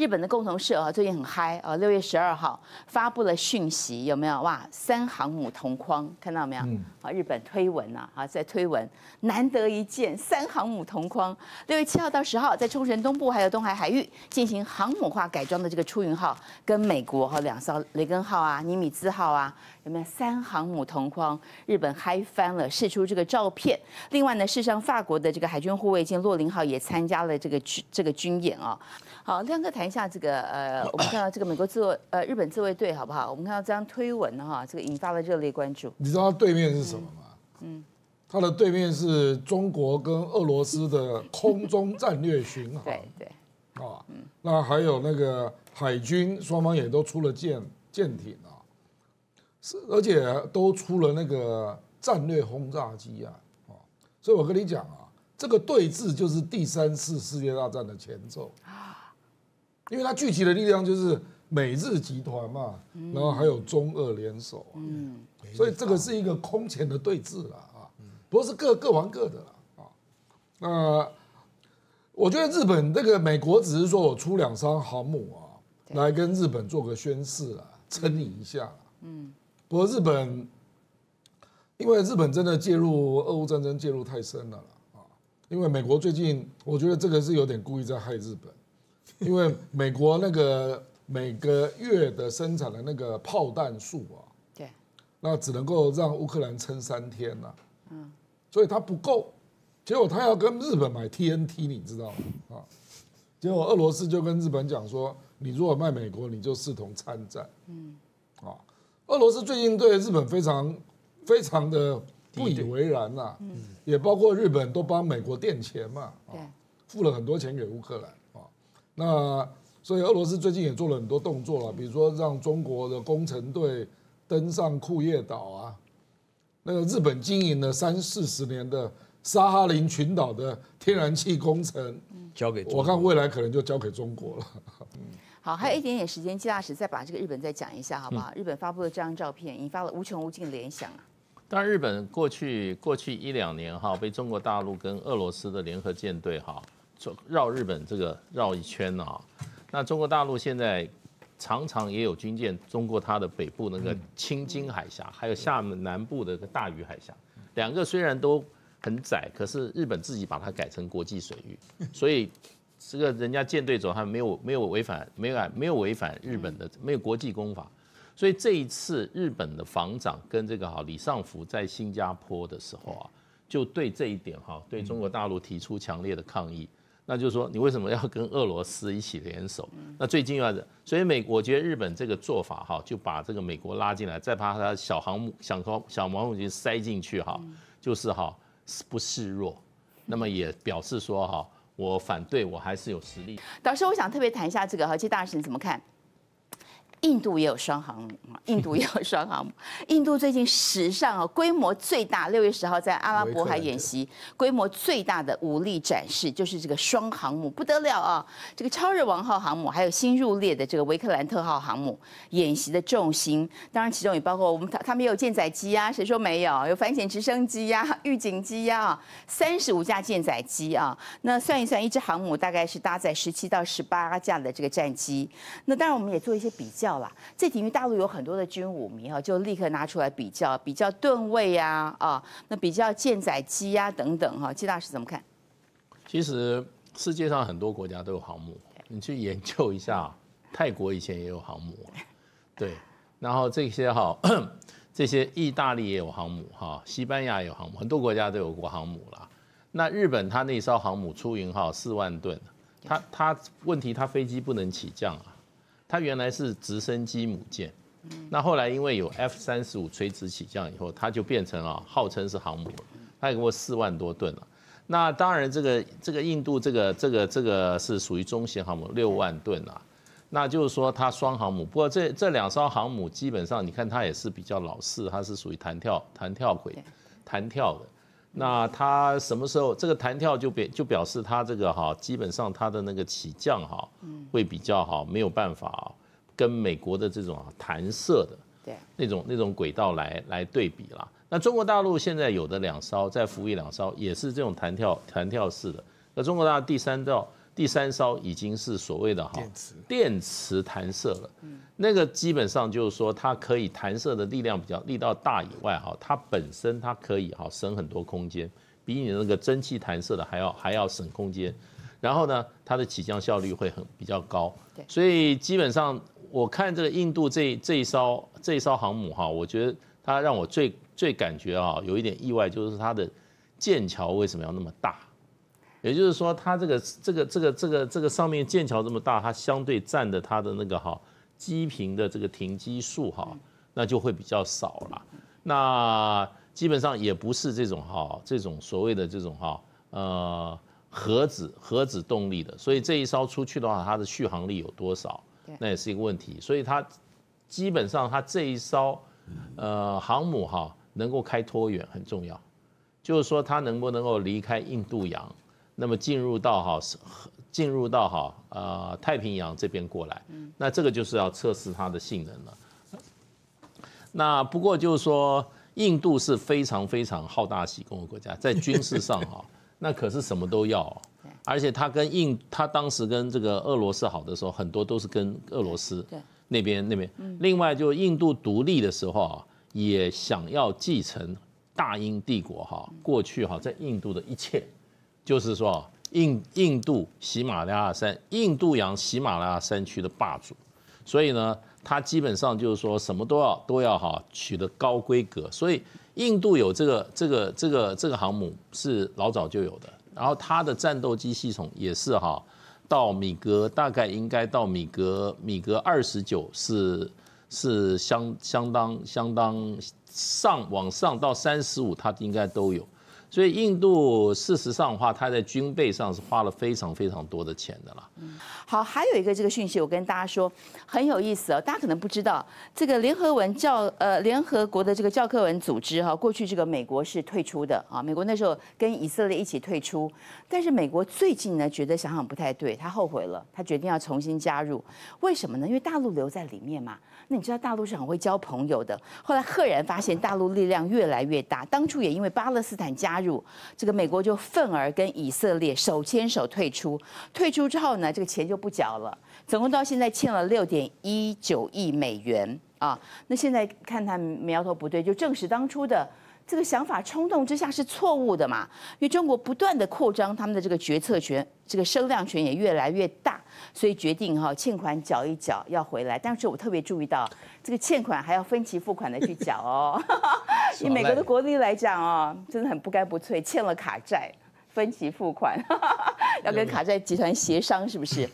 日本的共同社啊，最近很嗨啊！六月十二号发布了讯息，有没有哇？三航母同框，看到没有？啊，日本推文啊，啊，在推文难得一见三航母同框。六月七号到十号，在冲绳东部还有东海海域进行航母化改装的这个出云号，跟美国和两艘雷根号啊、尼米兹号啊，有没有三航母同框？日本嗨翻了，试出这个照片。另外呢，事实上法国的这个海军护卫舰洛林号也参加了这个军这个军演啊。好，亮哥谈。下这个呃，我们看到这个美国自卫呃日本自卫队好不好？我们看到这张推文哈，这个引发了热烈关注。你知道它对面是什么吗？嗯，它的对面是中国跟俄罗斯的空中战略巡航。对对啊，那还有那个海军，双方也都出了舰舰艇啊，是而且都出了那个战略轰炸机啊啊！所以我跟你讲啊，这个对峙就是第三次世界大战的前奏啊。因为它聚集的力量就是美日集团嘛，然后还有中俄联手啊，所以这个是一个空前的对峙了啊，不是各各玩各的了啊。那我觉得日本这个美国只是说我出两艘航母啊，来跟日本做个宣誓啊，撑你一下。嗯，不过日本因为日本真的介入俄乌战争介入太深了了啊，因为美国最近我觉得这个是有点故意在害日本。因为美国那个每个月的生产的那个炮弹数啊，对，那只能够让乌克兰撑三天呐，嗯，所以它不够，结果它要跟日本买 TNT，你知道吗？啊，结果俄罗斯就跟日本讲说，你如果卖美国，你就视同参战，嗯，啊，俄罗斯最近对日本非常非常的不以为然呐，嗯，也包括日本都帮美国垫钱嘛，啊，付了很多钱给乌克兰。那所以俄罗斯最近也做了很多动作了，比如说让中国的工程队登上库页岛啊，那个日本经营了三四十年的沙哈林群岛的天然气工程，交给我看未来可能就交给中国了。好，还有一点点时间，纪大使再把这个日本再讲一下，好不好？日本发布的这张照片引发了无穷无尽的联想啊。但日本过去过去一两年哈，被中国大陆跟俄罗斯的联合舰队哈。绕日本这个绕一圈啊，那中国大陆现在常常也有军舰通过它的北部那个青津海峡，还有厦门南部的大屿海峡，两个虽然都很窄，可是日本自己把它改成国际水域，所以这个人家舰队走，它没有没有违反没有没有违反日本的没有国际公法，所以这一次日本的防长跟这个哈李尚福在新加坡的时候啊，就对这一点哈对中国大陆提出强烈的抗议。那就是说，你为什么要跟俄罗斯一起联手？那最近要的，所以美，我觉得日本这个做法哈，就把这个美国拉进来，再把它小航母、小高、小航母军塞进去哈，就是哈不示弱，那么也表示说哈，我反对我还是有实力。导师，我想特别谈一下这个哈，其实大神你怎么看？印度也有双航母，印度也有双航母。印度最近史上啊，规模最大，六月十号在阿拉伯海演习，规模最大的武力展示就是这个双航母，不得了啊！这个“超日王号”航母，还有新入列的这个“维克兰特号”航母，演习的重心，当然其中也包括我们，他他们也有舰载机啊，谁说没有？有反潜直升机呀，预警机呀，三十五架舰载机啊。那算一算，一只航母大概是搭载十七到十八架的这个战机。那当然，我们也做一些比较。到啦。这等于大陆有很多的军武迷哈，就立刻拿出来比较，比较吨位呀，啊，那比较舰载机啊等等哈，季大师怎么看？其实世界上很多国家都有航母，你去研究一下，泰国以前也有航母，对，然后这些哈，这些意大利也有航母哈，西班牙也有航母，很多国家都有过航母啦。那日本它那艘航母出云号四万吨，它它问题它飞机不能起降啊。它原来是直升机母舰，那后来因为有 F 三十五垂直起降以后，它就变成了号称是航母了，它也过四万多吨了。那当然，这个这个印度这个这个这个是属于中型航母，六万吨啊。那就是说它双航母，不过这这两艘航母基本上你看它也是比较老式，它是属于弹跳弹跳轨弹跳的。那它什么时候这个弹跳就表就表示它这个哈基本上它的那个起降哈会比较好，没有办法跟美国的这种啊弹射的对那种那种轨道来来对比啦。那中国大陆现在有的两艘在服役，两艘也是这种弹跳弹跳式的。那中国大第三道。第三艘已经是所谓的哈电磁弹射了，那个基本上就是说它可以弹射的力量比较力道大以外哈，它本身它可以哈省很多空间，比你那个蒸汽弹射的还要还要省空间，然后呢，它的起降效率会很比较高。所以基本上我看这个印度这这一艘这一艘航母哈，我觉得它让我最最感觉啊有一点意外，就是它的舰桥为什么要那么大？也就是说，它这个这个这个这个这个上面剑桥这么大，它相对占的它的那个哈机坪的这个停机数哈，那就会比较少了。那基本上也不是这种哈这种所谓的这种哈呃核子核子动力的，所以这一艘出去的话，它的续航力有多少，那也是一个问题。所以它基本上它这一艘呃航母哈能够开多远很重要，就是说它能不能够离开印度洋。那么进入到哈进入到哈啊太平洋这边过来，那这个就是要测试它的性能了。那不过就是说，印度是非常非常好大喜功的国家，在军事上哈，那可是什么都要，而且它跟印它当时跟这个俄罗斯好的时候，很多都是跟俄罗斯那边那边。另外，就印度独立的时候啊，也想要继承大英帝国哈过去哈在印度的一切。就是说，印印度喜马拉雅山、印度洋喜马拉雅山区的霸主，所以呢，它基本上就是说什么都要都要哈取得高规格。所以印度有这个这个这个这个航母是老早就有的，然后它的战斗机系统也是哈到米格，大概应该到米格米格二十九是是相相当相当上往上到三十五，它应该都有。所以印度事实上的话，它在军备上是花了非常非常多的钱的啦。好，还有一个这个讯息，我跟大家说很有意思哦，大家可能不知道，这个联合文教呃联合国的这个教科文组织哈，过去这个美国是退出的啊。美国那时候跟以色列一起退出，但是美国最近呢觉得想想不太对，他后悔了，他决定要重新加入。为什么呢？因为大陆留在里面嘛。那你知道大陆是很会交朋友的，后来赫然发现大陆力量越来越大。当初也因为巴勒斯坦加入这个美国就愤而跟以色列手牵手退出，退出之后呢，这个钱就不缴了，总共到现在欠了六点一九亿美元啊。那现在看他苗头不对，就证实当初的这个想法冲动之下是错误的嘛。因为中国不断的扩张，他们的这个决策权、这个声量权也越来越大，所以决定哈欠款缴一缴要回来。但是我特别注意到，这个欠款还要分期付款的去缴哦。以美国的国力来讲哦，真的很不干不脆，欠了卡债，分期付款，要跟卡债集团协商，是不是？